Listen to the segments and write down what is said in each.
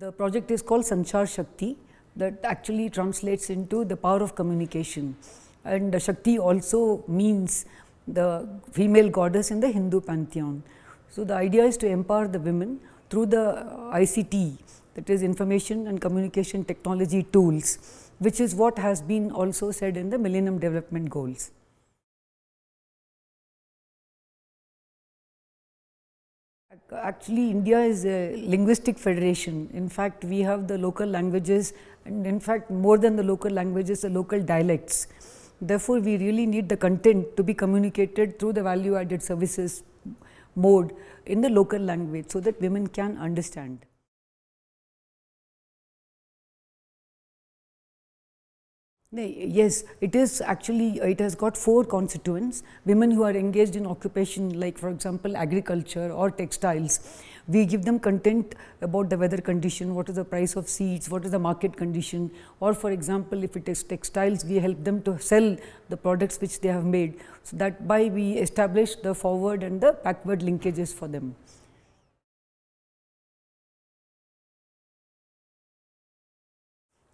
The project is called Sanchar Shakti that actually translates into the power of communication and Shakti also means the female goddess in the Hindu pantheon. So, the idea is to empower the women through the ICT that is information and communication technology tools which is what has been also said in the millennium development goals. Actually, India is a linguistic federation. In fact, we have the local languages and in fact, more than the local languages, the local dialects. Therefore, we really need the content to be communicated through the value added services mode in the local language so that women can understand. Yes, it is actually, uh, it has got four constituents, women who are engaged in occupation like for example agriculture or textiles. We give them content about the weather condition, what is the price of seeds, what is the market condition or for example if it is textiles we help them to sell the products which they have made. So that by we establish the forward and the backward linkages for them.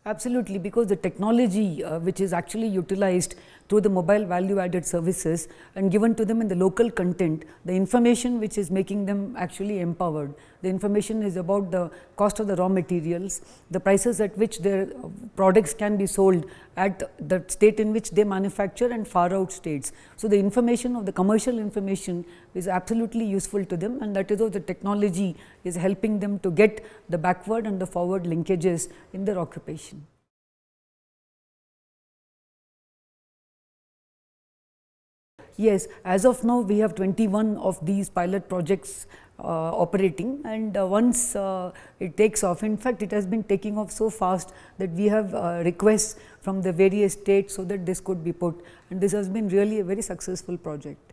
Absolutely, because the technology uh, which is actually utilized through the mobile value added services and given to them in the local content, the information which is making them actually empowered. The information is about the cost of the raw materials, the prices at which their uh, products can be sold at the state in which they manufacture and far out states. So, the information of the commercial information is absolutely useful to them and that is how the technology is helping them to get the backward and the forward linkages in their occupation. yes, as of now we have 21 of these pilot projects uh, operating and uh, once uh, it takes off in fact it has been taking off so fast that we have uh, requests from the various states so that this could be put and this has been really a very successful project.